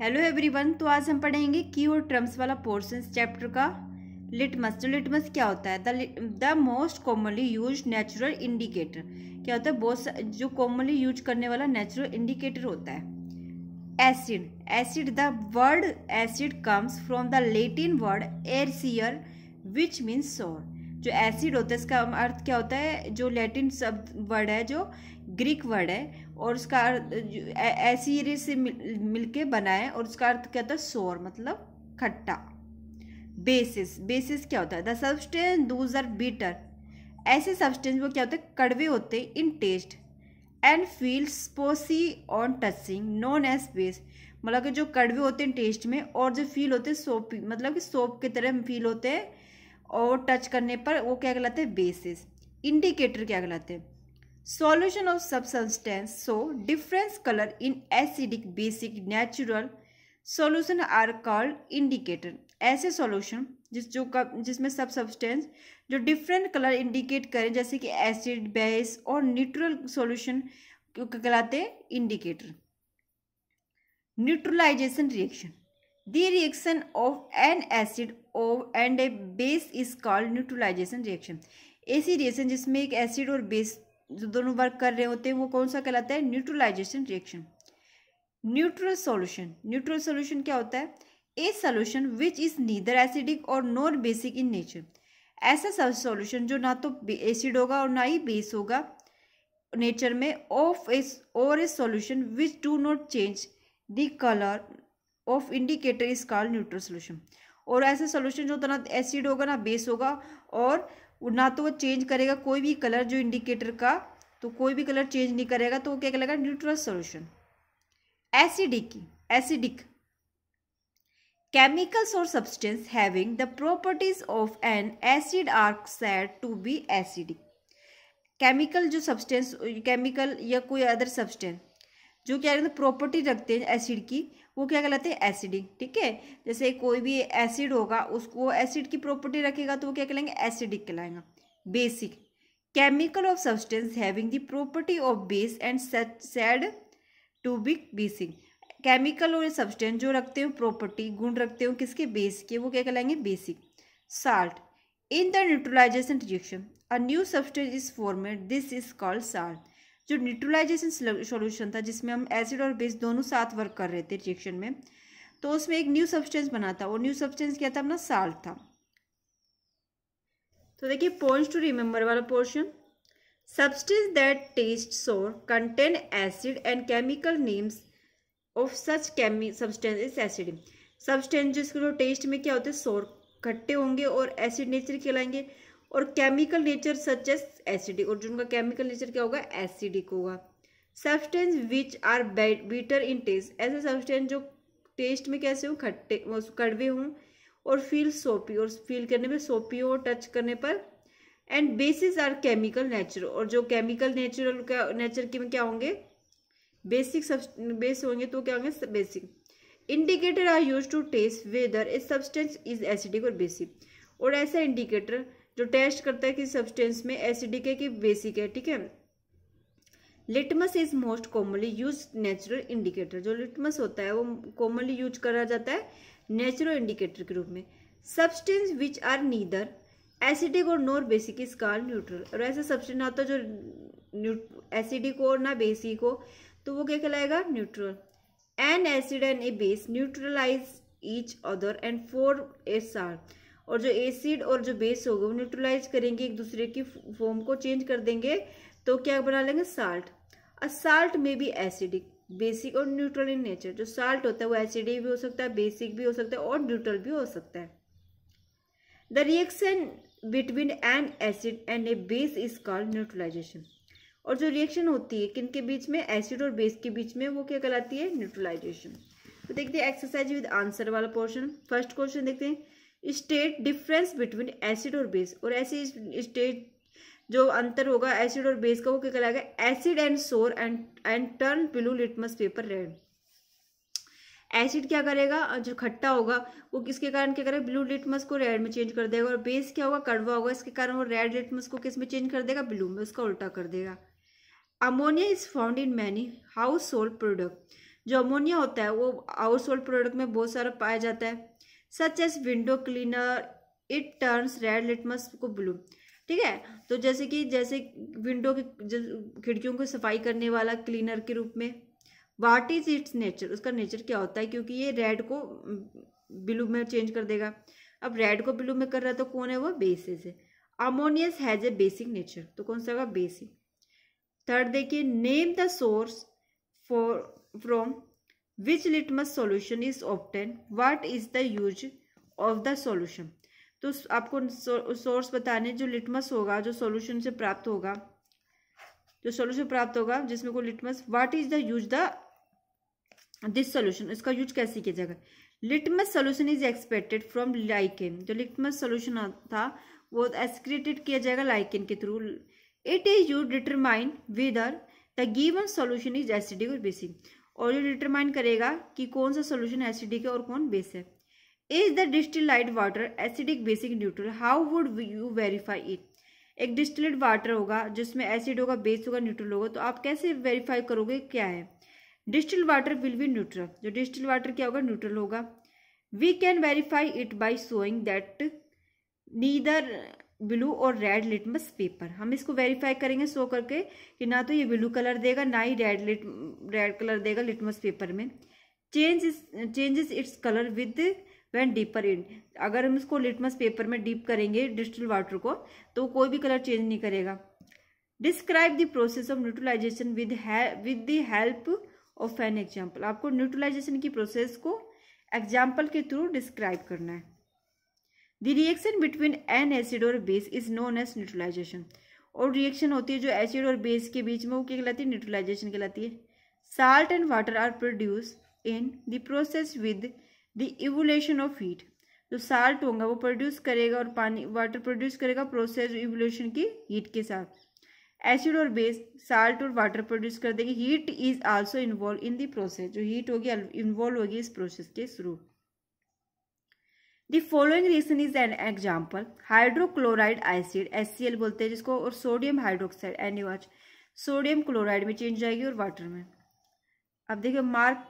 hello everyone तो आज हम पढ़ेंगे की और ट्रम्स वाला पोर्शन चैप्टर का लिटमस तो लिटमस क्या होता है the most commonly use natural indicator क्या होता है बहुत जो कॉमनली यूज करने वाला नेचुरल इंडिकेटर होता है acid acid the word acid comes from the Latin word acere which means sour जो एसिड होता है इसका अर्थ क्या होता है जो लैटिन शब्द वर्ड है जो ग्रीक वर्ड है और उसका अर्थ ऐसी रे से मिल के बनाए और उसका अर्थ क्या होता है सोर मतलब खट्टा बेसिस बेसिस क्या होता है the substance those are bitter ऐसे सब्सटेंस वो क्या होते हैं कड़वे होते in taste and feel soapy on touching known as base मतलब कि जो कड़वे होते हैं टेस्ट में और जो फील होते हैं सोप मतलब कि सोप की तरह फील होते हैं और टच करने पर वो क्या कहलाते हैं बेसिस इंडिकेटर क्या कहलाते हैं solution of substance so difference colour in acidic basic natural solution are called indicator ऐसे सॉल्यूशन जिस जो कब जिसमें सब सब्सटेंस जो डिफरेंट कलर इंडिकेट करें जैसे कि एसिड बेस और न्यूट्रल सॉल्यूशन कहलाते indicator neutralization reaction the reaction of an acid of and a base is called neutralization reaction ऐसी रिएक्शन जिसमें एक एसिड और बेस जो दोनों वर्क कर रहे होते हैं वो कौन सा कहलाता है neutralization reaction neutral solution neutral solution क्या होता है a solution which is neither acidic और नॉन बेसिक इन नेचर ऐसा सॉल्यूशन जो ना तो एसिड होगा और ना ही बेस होगा नेचर में ऑफ एस और a solution which do not change the colour of indicator is called neutral solution और ऐसा सॉल्यूशन जो तो ना एसिड होगा ना बेस होगा और और ना तो वो चेंज करेगा कोई भी कलर जो इंडिकेटर का तो कोई भी कलर चेंज नहीं करेगा तो वो क्या कहलाएगा neutral solution acidic acidic chemicals और substance having the properties of an acid are said to be acidic chemical जो सब्सटेंस केमिकल या कोई अदर सब्सटेंस जो क्या कहते हैं प्रॉपर्टी रखते हैं एसिड की वो क्या कहलाते हैं एसिडिक ठीक है जैसे कोई भी एसिड होगा उसको एसिड की प्रॉपर्टी रखेगा तो वो क्या कहलाएंगे एसिडिक कहलाएंगे basic chemical of substance having the property of base and said to be basic chemical और सब्सटेंस जो रखते हो प्रॉपर्टी गुण रखते हो किसके बेस के वो क्या कहलाएंगे basic salt in the neutralization reaction a new substance is formed this is called salt जो न्यूट्रलाइजेशन सॉल्यूशन था जिसमें हम एसिड और बेस दोनों साथ वर्क कर रहे थे रिएक्शन में तो उसमें एक न्यू सब्सटेंस बना था और न्यू सब्सटेंस क्या था अपना साल्ट था तो देखिए पॉइंट्स टू रिमेंबर वाला portion substance that taste sour contain acid and chemical names of such chemi substance is acid substance जिसको जो टेस्ट में क्या होते हैं सोर खट्टे होंगे और एसिड नेचर कहलाएंगे और chemical nature such as acidic और जिनका केमिकल नेचर क्या होगा एसिडिक होगा substance which are bitter in taste ऐसे सब्सटेंस जो टेस्ट में कैसे हों खट्टे कड़वे हों और फील सोपी और फील करने में सोपी हो टच करने पर and bases are chemical nature और जो केमिकल नेचुरल नेचर के में क्या होंगे बेसिक बेस होंगे तो क्या होंगे basic indicator are use to test whether a substance is acidic और बेसिक और ऐसा इंडिकेटर जो टेस्ट करता है कि सब्सटेंस में एसिडिक है कि बेसिक है ठीक है litmus is most commonly use natural indicator जो लिटमस होता है वो कॉमनली यूज करा जाता है नेचुरल इंडिकेटर के रूप में substance which are neither acidic और nor basic is call neutral और ऐसा सब्सटेंस आता है जो एसिडिक हो ना बेसिक हो तो वो क्या कहलाएगा neutral an acid and a base neutralize each other and form a salt और जो एसिड और जो बेस होगा वो न्यूट्रलाइज करेंगे एक दूसरे की फॉर्म को चेंज कर देंगे तो क्या बना लेंगे साल्ट अ साल्ट में भी एसिडिक बेसिक और न्यूट्रल इन नेचर जो साल्ट होता है वो एसिडिक भी हो सकता है बेसिक भी हो सकता है और न्यूट्रल भी हो सकता है the reaction between an acid and a base is called neutralization और जो रिएक्शन होती है किनके बीच में एसिड और बेस के बीच में वो क्या कहलाती है न्यूट्रलाइजेशन तो देखते हैं एक्सरसाइज विद आंसर वाला पोर्शन फर्स्ट क्वेश्चन देखते हैं स्टेट डिफरेंस बिटवीन एसिड और बेस और ऐसे स्टेट जो अंतर होगा एसिड और बेस का वो क्या कहलाएगा acid and sour and and turn blue litmus paper red acid क्या करेगा जो खट्टा होगा वो किसके कारण क्या करेगा ब्लू लिटमस को रेड में चेंज कर देगा और बेस क्या होगा कड़वा होगा इसके कारण वो रेड लिटमस को किस में चेंज कर देगा ब्लू में उसका उल्टा कर देगा ammonia is found in many household product जो अमोनिया होता है वो हाउस होल्ड प्रोडक्ट में बहुत सारा पाया जाता है such as window cleaner it turns red litmus को ब्लू ठीक है तो जैसे कि जैसे विंडो की खिड़कियों को सफाई करने वाला क्लीनर के रूप में वाट इज इट्स नेचर उसका नेचर क्या होता है क्योंकि ये रेड को ब्लू में चेंज कर देगा अब रेड को ब्लू में कर रहा है तो कौन है वो बेसिस है ammonias has a basic nature तो कौन सा होगा बेसिक थर्ड देखिए name the source for from which litmus solution is obtained what is the use of the solution तो आपको सोर्स बताने जो लिटमस होगा जो सॉल्यूशन से प्राप्त होगा जो सॉल्यूशन प्राप्त होगा जिसमें को litmus what is the use the this solution इसका यूज कैसे किया जाएगा litmus solution is expected from lichen जो लिटमस सॉल्यूशन था वो एक्सक्रिएटेड किया जाएगा लाइकेन के through it is use determine whether the given solution is acidic और बेसिक और ये डिटरमाइन करेगा कि कौन सा सोल्यूशन एसिडिक है और कौन बेस है is the distilled water acidic basic neutral how would you verify it एक डिस्टिलेट वाटर होगा जिसमें एसिड होगा बेस होगा न्यूट्रल होगा तो आप कैसे वेरीफाई करोगे क्या है distil water will be neutral जो डिस्टिल वाटर क्या होगा न्यूट्रल होगा we can verify it by showing that neither blue और रेड लिटमस पेपर हम इसको वेरीफाई करेंगे सो करके कि ना तो ये ब्लू कलर देगा ना ही रेड लिट रेड कलर देगा लिटमस पेपर में change is changes its colour with when dipped in अगर हम इसको लिटमस पेपर में डीप करेंगे डिजिटल वाटर को तो कोई भी कलर चेंज नहीं करेगा describe the process of neutralisation with with the help of an example आपको न्यूट्रलाइजेशन की प्रोसेस को एग्जाम्पल के थ्रू डिस्क्राइब करना है the reaction between an acid और base is known as neutralisation और रिएक्शन होती है जो एसिड और बेस के बीच में वो क्या कहलाती है न्यूट्रलाइजेशन कहलाती है salt and water are produce in the process with the evolution of heat जो साल्ट होगा वो प्रोड्यूस करेगा और पानी वाटर प्रोड्यूस करेगा प्रोसेस इवोल्यूशन की हीट के साथ एसिड और बेस साल्ट और वाटर प्रोड्यूस कर देगी heat is also involve in the process जो हीट होगी इन्वॉल्व होगी इस प्रोसेस के through the following reason is an example hydrochloride acid S C L बोलते हैं जिसको और sodium hydroxide N H sodium chloride में चेंज जाएगी और वाटर में अब देखिए mark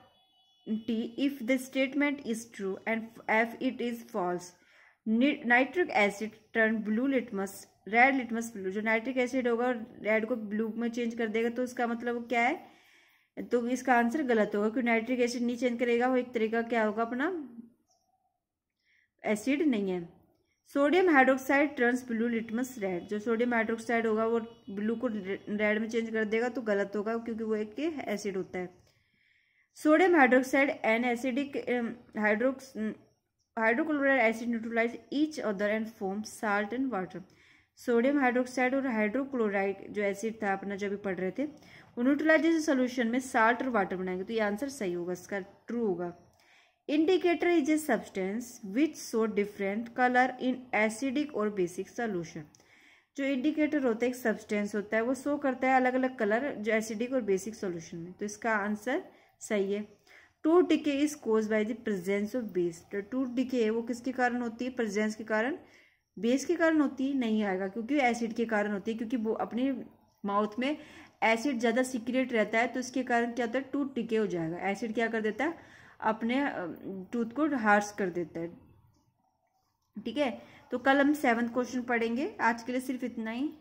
T if the statement is true and F it is false nitric acid turn blue litmus red litmus blue जो नाइट्रिक एसिड होगा रेड को blue में चेंज कर देगा तो उसका मतलब क्या है तो इसका आंसर गलत होगा क्योंकि नाइट्रिक एसिड नहीं चेंज करेगा वो एक तरीका क्या होगा अपना एसिड नहीं है sodium hydroxide turns blue litmus red जो सोडियम हाइड्रोक्साइड होगा वो ब्लू को रेड में चेंज कर देगा तो गलत होगा क्योंकि वो एक एसिड होता है sodium hydroxide an acidic hydrox hydrochloride acid neutralise each other and form salt and water sodium hydroxide और हाइड्रोक्लोराइड जो एसिड था अपना जो भी पढ़ रहे थे वो न्यूट्रलाइजेशन सोल्यूशन में साल्ट और वाटर बनाएंगे तो ये आंसर सही होगा इसका ट्रू होगा indicator is a substance which shows different colour in acidic और बेसिक सोल्यूशन जो इंडिकेटर होता है एक सब्सटेंस होता है वो शो करता है अलग अलग कलर जो एसिडिक और बेसिक सोल्यूशन में तो इसका आंसर सही है tooth decay is caused by the presence of base तो टू डिके है वो किसके कारण होती है प्रेजेंस के कारण बेस के कारण होती है नहीं आएगा क्योंकि एसिड के कारण होती है क्योंकि वो अपने माउथ में एसिड ज़्यादा सीक्रेट रहता है तो इसके कारण क्या होता है टूट टिके हो जाएगा एसिड क्या कर देता है अपने टूथ को हार्स कर देता है ठीक है तो कल हम सेवन्थ क्वेश्चन पढ़ेंगे आज के लिए सिर्फ इतना ही